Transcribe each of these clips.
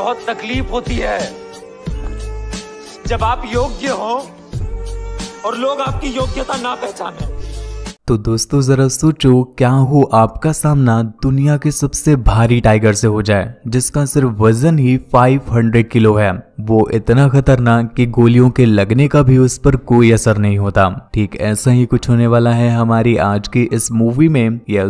बहुत तकलीफ होती है जब आप योग्य हो और लोग आपकी योग्यता ना पहचाने तो दोस्तों ज़रा सोचो क्या हो आपका सामना दुनिया के सबसे भारी टाइगर से हो जाए जिसका सिर्फ वजन ही 500 किलो है वो इतना खतरनाक कि गोलियों के लगने का भी उस पर कोई असर नहीं होता ठीक ऐसा ही कुछ होने वाला है हमारी आज की इस मूवी में या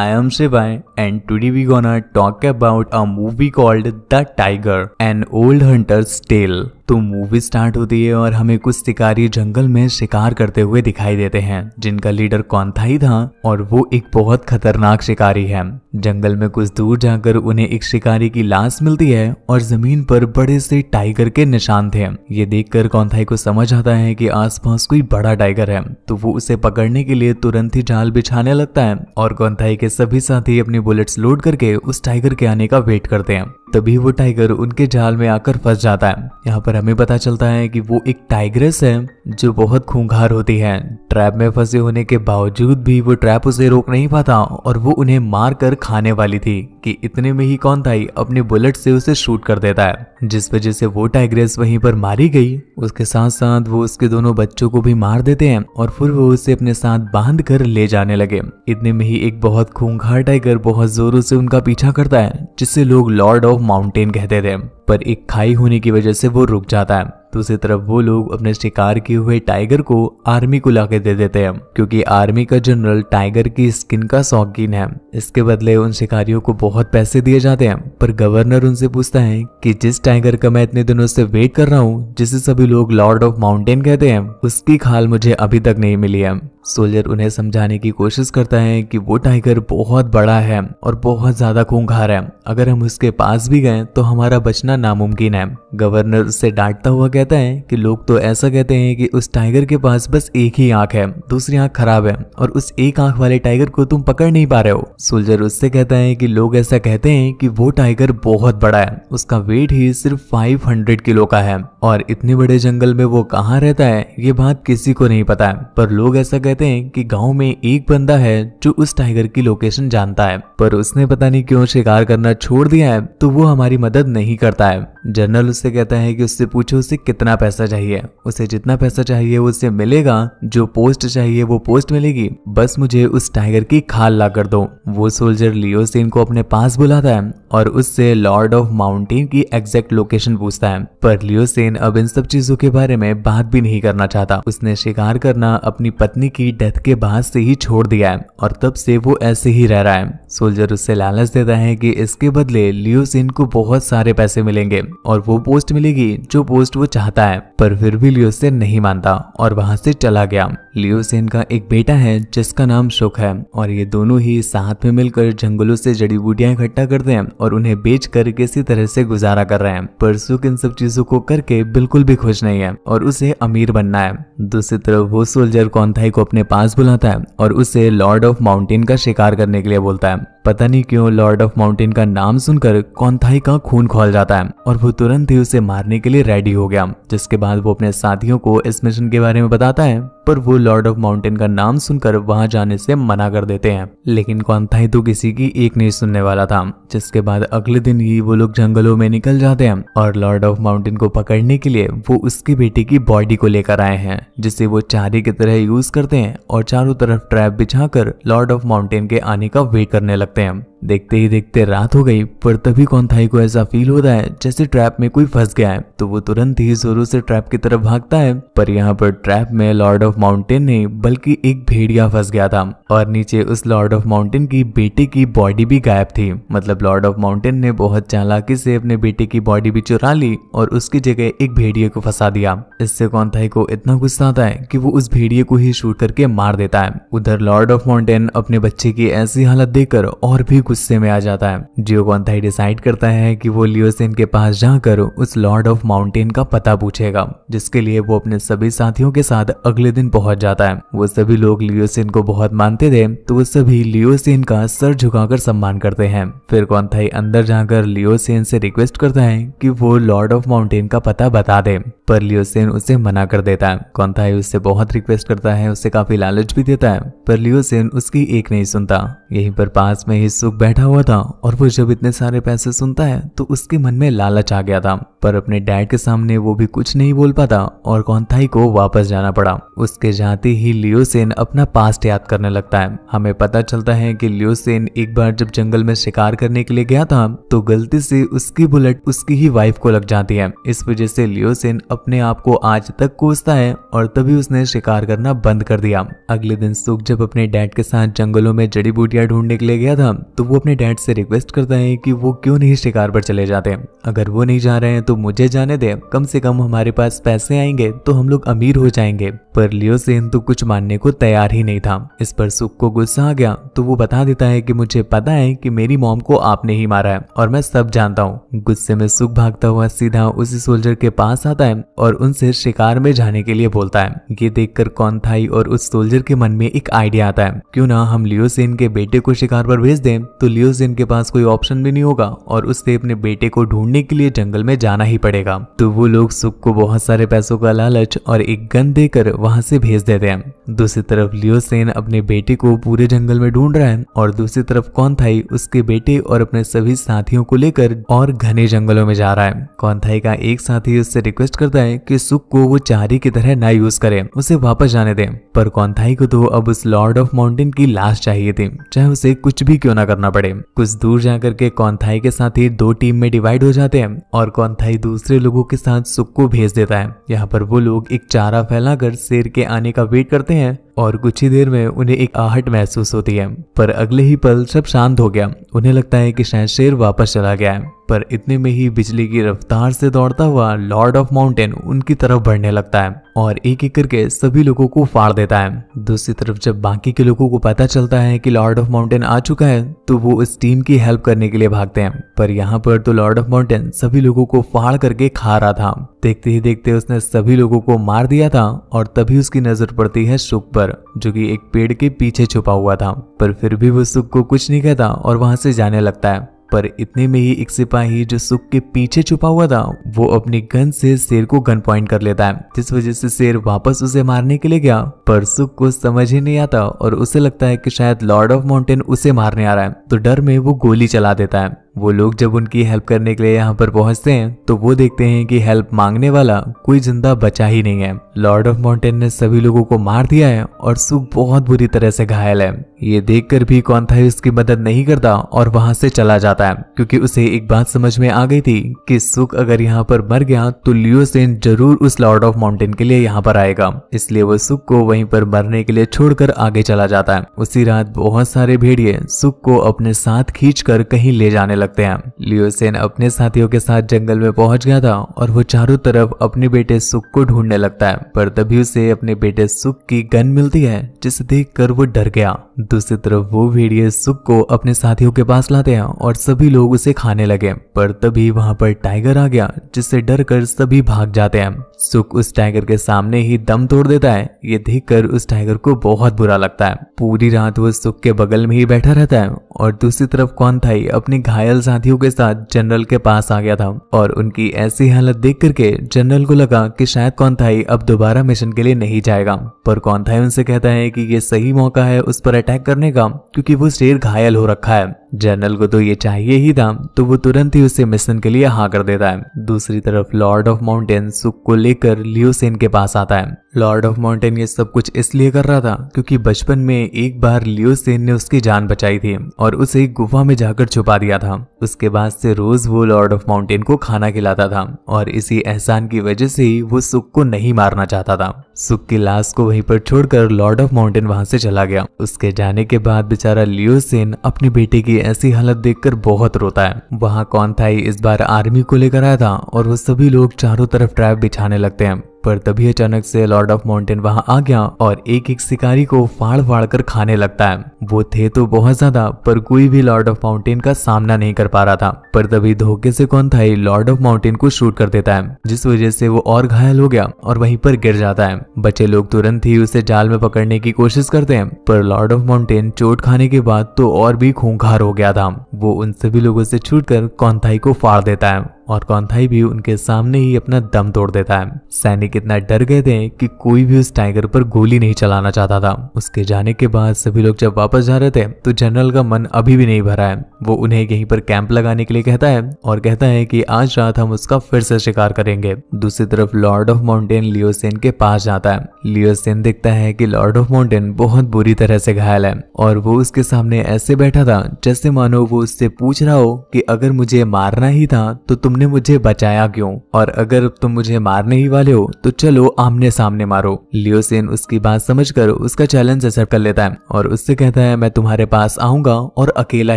I am Shivay and today we gonna talk about a movie called the tiger an old hunter's tale तो मूवी स्टार्ट होती है और हमें कुछ शिकारी जंगल में शिकार करते हुए दिखाई देते हैं जिनका लीडर कौनथा ही था और वो एक बहुत खतरनाक शिकारी है जंगल में कुछ दूर जाकर उन्हें एक शिकारी की लाश मिलती है और जमीन पर बड़े से टाइगर के निशान थे ये देखकर कौनथाई को समझ आता है कि आसपास कोई बड़ा टाइगर है तो वो उसे पकड़ने के लिए तुरंत ही जाल बिछाने लगता है और कौनथाई के सभी साथी अपनी बुलेट्स लोड करके उस टाइगर के आने का वेट करते हैं तभी वो टाइगर उनके जाल में आकर फंस जाता है यहाँ पर हमें पता चलता है कि वो एक टाइग्रेस है जो बहुत खूंखार होती है ट्रैप में फंसे होने के बावजूद भी वो ट्रैप उसे रोक नहीं पाता और वो उन्हें मार कर खाने वाली थी कि इतने में ही कौन था अपने बुलेट से उसे शूट कर देता है जिस वजह से वो टाइग्रेस वहीं पर मारी गई उसके साथ साथ वो उसके दोनों बच्चों को भी मार देते हैं और फिर वो उसे अपने साथ बांध कर ले जाने लगे इतने में ही एक बहुत खूंखार टाइगर बहुत जोरों से उनका पीछा करता है जिससे लोग लॉर्ड ऑफ माउंटेन कहते थे पर एक खाई होने की वजह से वो रुक जाता है दूसरी तो तरफ वो लोग अपने शिकार किए हुए टाइगर को आर्मी को लाके दे देते हैं क्योंकि आर्मी का जनरल टाइगर की स्किन का शौकीन है इसके बदले उन शिकारियों को बहुत पैसे दिए जाते हैं पर गवर्नर उनसे पूछता है कि जिस टाइगर का मैं इतने दिनों से वेट कर रहा हूँ जिसे सभी लोग लॉर्ड ऑफ माउंटेन कहते हैं उसकी खाल मुझे अभी तक नहीं मिली है सोल्जर उन्हें समझाने की कोशिश करता है कि वो टाइगर बहुत बड़ा है और बहुत ज्यादा खूंखार है अगर हम उसके पास भी गए तो हमारा बचना नामुमकिन है गवर्नर उससे डांटता हुआ कहता कहता है कि लोग तो ऐसा कहते हैं कि उस टाइगर के पास बस एक ही आंख है दूसरी आंख खराब है और उस एक आंख वाले टाइगर को तुम पकड़ नहीं पा रहे हो सोल्जर उससे कहता है कि लोग ऐसा कहते हैं कि वो टाइगर बहुत बड़ा है उसका वेट ही सिर्फ 500 किलो का है और इतने बड़े जंगल में वो कहाँ रहता है ये बात किसी को नहीं पता है पर लोग ऐसा कहते हैं कि गाँव में एक बंदा है जो उस टाइगर की लोकेशन जानता है पर उसने पता नहीं क्यों शिकार करना छोड़ दिया है तो वो हमारी मदद नहीं करता है जनरल उससे कहता है कि उससे पूछो उसे कितना पैसा चाहिए उसे जितना पैसा चाहिए उससे मिलेगा जो पोस्ट चाहिए वो पोस्ट मिलेगी बस मुझे उस टाइगर की खाल ला कर दो वो सोल्जर लियो से को अपने पास बुलाता है और उससे लॉर्ड ऑफ माउंटेन की एग्जैक्ट लोकेशन पूछता है पर लियोसेन अब इन सब चीजों के बारे में बात भी नहीं करना चाहता उसने शिकार करना अपनी पत्नी की डेथ के बाद से ही छोड़ दिया है और तब से वो ऐसे ही रह रहा है सोल्जर उससे लालच देता है कि इसके बदले लियोसेन को बहुत सारे पैसे मिलेंगे और वो पोस्ट मिलेगी जो पोस्ट वो चाहता है पर फिर भी लियोसेन नहीं मानता और वहां से चला गया लियोसेन का एक बेटा है जिसका नाम शुक है और ये दोनों ही साथ में मिलकर जंगलों से जड़ी बूटियां इकट्ठा करते हैं और उन्हें बेच कर किसी तरह से गुजारा कर रहे हैं पर सुख इन सब चीजों को करके बिल्कुल भी खुश नहीं है और उसे अमीर बनना है दूसरी तरफ वो सोल्जर कौनथाई को अपने पास बुलाता है और उसे लॉर्ड ऑफ माउंटेन का शिकार करने के लिए बोलता है पता नहीं क्यों लॉर्ड ऑफ माउंटेन का नाम सुनकर कौनथाई का खून खोल जाता है और वो तुरंत ही उसे मारने के लिए रेडी हो गया जिसके बाद वो अपने साथियों को इस मिशन के बारे में बताता है पर वो लॉर्ड ऑफ माउंटेन का नाम सुनकर वहां जाने से मना कर देते हैं लेकिन कौनथाई तो किसी की एक नहीं सुनने वाला था जिसके बाद अगले दिन ही वो लोग जंगलों में निकल जाते हैं और लॉर्ड ऑफ माउंटेन को पकड़ने के लिए वो उसकी बेटी की बॉडी को लेकर आए हैं जिसे वो चारे की तरह यूज करते हैं और चारों तरफ ट्रैप बिछा लॉर्ड ऑफ माउंटेन के आने का वेट करने लगते them. देखते ही देखते रात हो गई पर तभी कौनथाई को ऐसा फील होता है जैसे ट्रैप में कोई फंस गया है तो वो तुरंत ही जोरों से ट्रैप की तरफ भागता है पर यहाँ पर ट्रैप में लॉर्ड ऑफ माउंटेन नहीं बल्कि एक भेड़िया फंस गया था और नीचे उस लॉर्ड ऑफ माउंटेन की बेटे की बॉडी भी गायब थी मतलब लॉर्ड ऑफ माउंटेन ने बहुत चालाकी से अपने बेटे की बॉडी भी चुरा ली और उसकी जगह एक भेड़िए को फंसा दिया इससे कौनथाई को इतना गुस्सा आता है की वो उस भेड़िए को ही शूट करके मार देता है उधर लॉर्ड ऑफ माउंटेन अपने बच्चे की ऐसी हालत देखकर और भी गुस्से में आ जाता है जियोगोंथाई डिसाइड करता है कि वो लियोसिन के पास जाकर उस लॉर्ड ऑफ माउंटेन का पता पूछेगा जिसके लिए वो अपने सभी साथियों के साथ अगले दिन पहुंच जाता है वो सभी लोग लियोसेन को बहुत मानते थे तो वो सभी लियोसेन का सर झुकाकर सम्मान करते हैं फिर गोंथाई अंदर जाकर लियोसेन से रिक्वेस्ट करता है कि वो लॉर्ड ऑफ माउंटेन का पता बता दे पर लियोसेन उसे मना कर देता है कौनथाई उससे बहुत रिक्वेस्ट करता है उसे काफी लालच भी देता है पर लियोसेन उसकी एक नहीं सुनता यहीं पर पास में ही सुख बैठा हुआ था और वो जब इतने सारे पैसे सुनता है तो उसके मन में लालच आ गया था पर अपने डैड के सामने वो भी कुछ नहीं बोल पाता और कौनथाई को वापस जाना पड़ा उसके जाते ही लियोसेन अपना पास्ट याद करने लगता है हमें पता चलता है कि लियोसेन एक बार जब जंगल में शिकार करने के लिए गया था तो गलती से उसकी बुलेट उसकी ही वाइफ को लग जाती है इस वजह से लियोसेन अपने आप को आज तक कोसता है और तभी उसने शिकार करना बंद कर दिया अगले दिन सुख जब अपने डैड के साथ जंगलों में जड़ी बूटियां ढूंढने के लिए गया था तो वो अपने डैड से रिक्वेस्ट करता है कि वो क्यों नहीं शिकार पर चले जाते अगर वो नहीं जा रहे हैं तो मुझे जाने दें कम से कम हमारे पास पैसे आएंगे तो हम लोग अमीर हो जाएंगे पर लियो सेन तो कुछ मानने को तैयार ही नहीं था इस पर सुख को गुस्सा आ गया तो वो बता देता है कि मुझे पता है कि मेरी मॉम को आपने ही मारा है और मैं सब जानता हूँ गुस्से में सुख भागता हुआ सीधा उसी सोल्जर के पास आता है और उनसे शिकार में जाने के लिए बोलता है ये देख कर कौन था और उस सोल्जर के मन में एक आइडिया आता है क्यों ना हम लियो सेन के बेटे को शिकार पर भेज दें तो लियोजिन के पास कोई ऑप्शन भी नहीं होगा और उससे अपने बेटे को ढूंढने के लिए जंगल में जाना ही पड़ेगा तो वो लोग सुख को बहुत सारे पैसों का लालच और एक गन देकर वहां से भेज देते हैं दूसरी तरफ लियोसेन अपने बेटे को पूरे जंगल में ढूंढ रहा है और दूसरी तरफ कौनथाई उसके बेटे और अपने सभी साथियों को लेकर और घने जंगलों में जा रहा है कौनथाई का एक साथी उससे रिक्वेस्ट करता है कि सुख को वो चारी की तरह ना यूज करे उसे वापस जाने दे पर कौनथाई को तो अब उस लॉर्ड ऑफ माउंटेन की लाश चाहिए थी चाहे उसे कुछ भी क्यों ना करना पड़े कुछ दूर जाकर के कौनथाई के साथी दो टीम में डिवाइड हो जाते हैं और कौनथाई दूसरे लोगों के साथ सुख को भेज देता है यहाँ पर वो लोग एक चारा फैला शेर के आने का वेट करते हैं nghe और कुछ ही देर में उन्हें एक आहट महसूस होती है पर अगले ही पल सब शांत हो गया उन्हें लगता है कि शायद शेर वापस चला गया है पर इतने में ही बिजली की रफ्तार से दौड़ता हुआ लॉर्ड ऑफ माउंटेन उनकी तरफ बढ़ने लगता है और एक एक करके सभी लोगों को फाड़ देता है दूसरी तरफ जब बाकी के लोगों को पता चलता है कि लॉर्ड ऑफ माउंटेन आ चुका है तो वो उस टीम की हेल्प करने के लिए भागते हैं पर यहाँ पर तो लॉर्ड ऑफ माउंटेन सभी लोगों को फाड़ करके खा रहा था देखते ही देखते उसने सभी लोगों को मार दिया था और तभी उसकी नजर पड़ती है सुख पर पर जो कि एक पेड़ के पीछे छुपा हुआ था पर फिर भी वो सुख को कुछ नहीं कहता और वहां से जाने लगता है पर इतने में ही एक सिपाही जो सुख के पीछे छुपा हुआ था वो अपनी गन से शेर को गन पॉइंट कर लेता है जिस वजह से शेर वापस उसे मारने के लिए गया पर सुख को समझ ही नहीं आता और उसे लगता है कि शायद लॉर्ड ऑफ माउंटेन उसे मारने आ रहा है तो डर में वो गोली चला देता है वो लोग जब उनकी हेल्प करने के लिए यहाँ पर पहुंचते हैं तो वो देखते हैं कि हेल्प मांगने वाला कोई जिंदा बचा ही नहीं है लॉर्ड ऑफ माउंटेन ने सभी लोगों को मार दिया है और सुख बहुत बुरी तरह से घायल है ये देखकर भी कौन था इसकी मदद नहीं करता और वहां से चला जाता है क्योंकि उसे एक बात समझ में आ गई थी कि सुख अगर यहाँ पर मर गया तो लियो सेन जरूर उस लॉर्ड ऑफ माउंटेन के लिए यहाँ पर आएगा इसलिए वो सुख को वहीं पर मरने के लिए छोड़कर आगे चला जाता है उसी रात बहुत सारे भेड़िए सुख को अपने साथ खींच कहीं ले जाने लगते हैं लियोसेन अपने साथियों के साथ जंगल में पहुंच गया था और वो चारों तरफ अपने बेटे सुख को ढूंढने लगता है पर तभी उसे अपने बेटे सुख की गन मिलती है जिसे देख कर वो डर गया दूसरी तरफ वो भेड़िए सुख को अपने साथियों के पास लाते हैं और सभी लोग उसे खाने लगे पर तभी वहां पर टाइगर आ गया जिससे डर कर सभी भाग जाते हैं सुख उस टाइगर के सामने ही दम तोड़ देता है ये देख कर उस टाइगर को बहुत बुरा लगता है पूरी रात वो सुख के बगल में ही बैठा रहता है और दूसरी तरफ कौन था अपने घायल साथियों के साथ जनरल के पास आ गया था और उनकी ऐसी हालत देख करके जनरल को लगा कि शायद कौन था अब दोबारा मिशन के लिए नहीं जाएगा पर कौन थाई उनसे कहता है कि ये सही मौका है उस पर अटैक करने का क्योंकि वो शेर घायल हो रखा है जनरल को तो ये चाहिए ही था तो वो तुरंत ही उसे मिशन के लिए हाँ कर देता है दूसरी तरफ लॉर्ड ऑफ माउंटेन सुख को लेकर लियोसेन के पास आता है लॉर्ड ऑफ माउंटेन ये सब कुछ इसलिए कर रहा था क्योंकि बचपन में एक बार लियोसेन ने उसकी जान बचाई थी और उसे एक गुफा में जाकर छुपा दिया था उसके बाद से रोज वो लॉर्ड ऑफ माउंटेन को खाना खिलाता था और इसी एहसान की वजह से ही वो सुख को नहीं मारना चाहता था सुख की लाश को वहीं पर छोड़कर लॉर्ड ऑफ माउंटेन वहां से चला गया उसके जाने के बाद बेचारा लियोसेन अपने बेटे की ऐसी हालत देखकर बहुत रोता है वहाँ कौन था इस बार आर्मी को लेकर आया था और वो सभी लोग चारों तरफ ट्रैप बिछाने लगते हैं पर तभी अचानक से लॉर्ड ऑफ माउंटेन वहां आ गया और एक एक शिकारी को फाड़ फाड़ कर खाने लगता है वो थे तो बहुत ज्यादा पर कोई भी लॉर्ड ऑफ माउंटेन का सामना नहीं कर पा रहा था पर तभी धोखे से कौन था लॉर्ड ऑफ माउंटेन को शूट कर देता है जिस वजह से वो और घायल हो गया और वही पर गिर जाता है बचे लोग तुरंत ही उसे जाल में पकड़ने की कोशिश करते हैं पर लॉर्ड ऑफ माउंटेन चोट खाने के बाद तो और भी खूंखार हो गया था वो उन सभी लोगों से छूट कर कौनथाई को फाड़ देता है और कौनथाई भी उनके सामने ही अपना दम तोड़ देता है सैनिक इतना डर गए थे कि कोई भी उस टाइगर पर गोली नहीं चलाना चाहता था उसके जाने के बाद सभी लोग जब वापस जा रहे थे तो जनरल का मन अभी भी नहीं भरा है वो उन्हें यहीं पर कैंप लगाने के लिए कहता है और कहता है कि आज रात हम उसका फिर से शिकार करेंगे दूसरी तरफ लॉर्ड ऑफ माउंटेन लियोसेन के पास जाता है लियोसेन देखता है कि लॉर्ड ऑफ माउंटेन बहुत बुरी तरह से घायल है और वो उसके सामने ऐसे बैठा था जैसे मानो वो उससे पूछ रहा हो कि अगर मुझे मारना ही था तो तुमने तुमने मुझे बचाया क्यों और अगर तुम मुझे मारने ही वाले हो तो चलो आमने सामने मारो लियोसेन उसकी बात समझकर उसका चैलेंज एक्सेप्ट कर लेता है और उससे कहता है मैं तुम्हारे पास आऊंगा और अकेला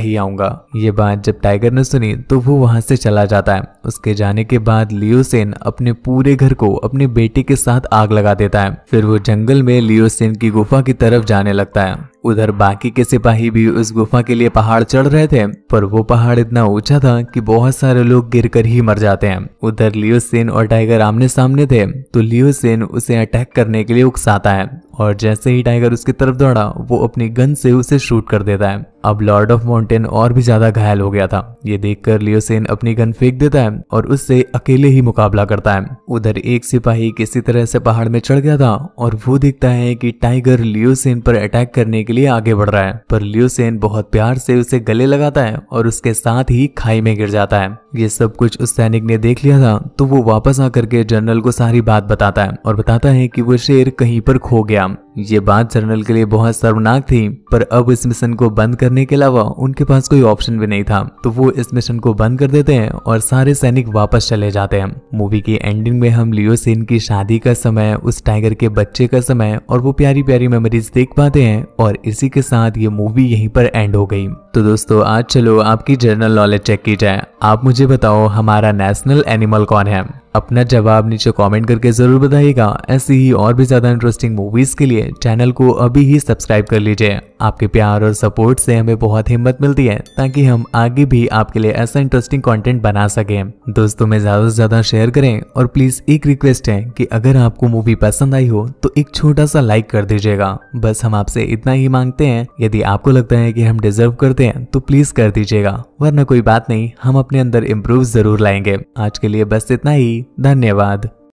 ही आऊंगा ये बात जब टाइगर ने सुनी तो वो वहां से चला जाता है उसके जाने के बाद लियोसेन अपने पूरे घर को अपने बेटे के साथ आग लगा देता है फिर वो जंगल में लियोसेन की गुफा की तरफ जाने लगता है उधर बाकी के सिपाही भी उस गुफा के लिए पहाड़ चढ़ रहे थे पर वो पहाड़ इतना ऊंचा था कि बहुत सारे लोग गिर कर ही मर जाते हैं उधर लियो सेन और टाइगर आमने सामने थे तो लियो सेन उसे अटैक करने के लिए उकसाता है और जैसे ही टाइगर उसकी तरफ दौड़ा वो अपनी गन से उसे शूट कर देता है अब लॉर्ड ऑफ माउंटेन और भी ज्यादा घायल हो गया था ये देखकर लियोसेन अपनी गन फेंक देता है और उससे अकेले ही मुकाबला करता है उधर एक सिपाही किसी तरह से पहाड़ में चढ़ गया था और वो देखता है कि टाइगर लियोसेन पर अटैक करने के लिए आगे बढ़ रहा है पर लियोसेन बहुत प्यार से उसे गले लगाता है और उसके साथ ही खाई में गिर जाता है ये सब कुछ उस सैनिक ने देख लिया था तो वो वापस आकर के जनरल को सारी बात बताता है और बताता है कि वो शेर कहीं पर खो गया ये बात जर्नल के लिए बहुत शर्मनाक थी पर अब इस मिशन को बंद करने के अलावा उनके पास कोई ऑप्शन भी नहीं था तो वो इस मिशन को बंद कर देते हैं और सारे सैनिक वापस चले जाते हैं मूवी की एंडिंग में हम लियो सेन की शादी का समय उस टाइगर के बच्चे का समय और वो प्यारी प्यारी मेमोरीज देख पाते हैं और इसी के साथ ये मूवी यहीं पर एंड हो गई तो दोस्तों आज चलो आपकी जनरल नॉलेज चेक की जाए आप मुझे बताओ हमारा नेशनल एनिमल कौन है अपना जवाब नीचे कमेंट करके जरूर बताइएगा ऐसी ही और भी ज्यादा इंटरेस्टिंग मूवीज के लिए चैनल को अभी ही सब्सक्राइब कर लीजिए आपके प्यार और सपोर्ट से हमें बहुत हिम्मत मिलती है ताकि हम आगे भी आपके लिए ऐसा इंटरेस्टिंग कंटेंट बना सके दोस्तों में ज़्यादा से ज़्यादा शेयर करें और प्लीज़ एक रिक्वेस्ट है कि अगर आपको मूवी पसंद आई हो तो एक छोटा सा लाइक कर दीजिएगा बस हम आपसे इतना ही मांगते हैं यदि आपको लगता है कि हम डिजर्व करते हैं तो प्लीज़ कर दीजिएगा वरना कोई बात नहीं हम अपने अंदर इम्प्रूव ज़रूर लाएंगे आज के लिए बस इतना ही धन्यवाद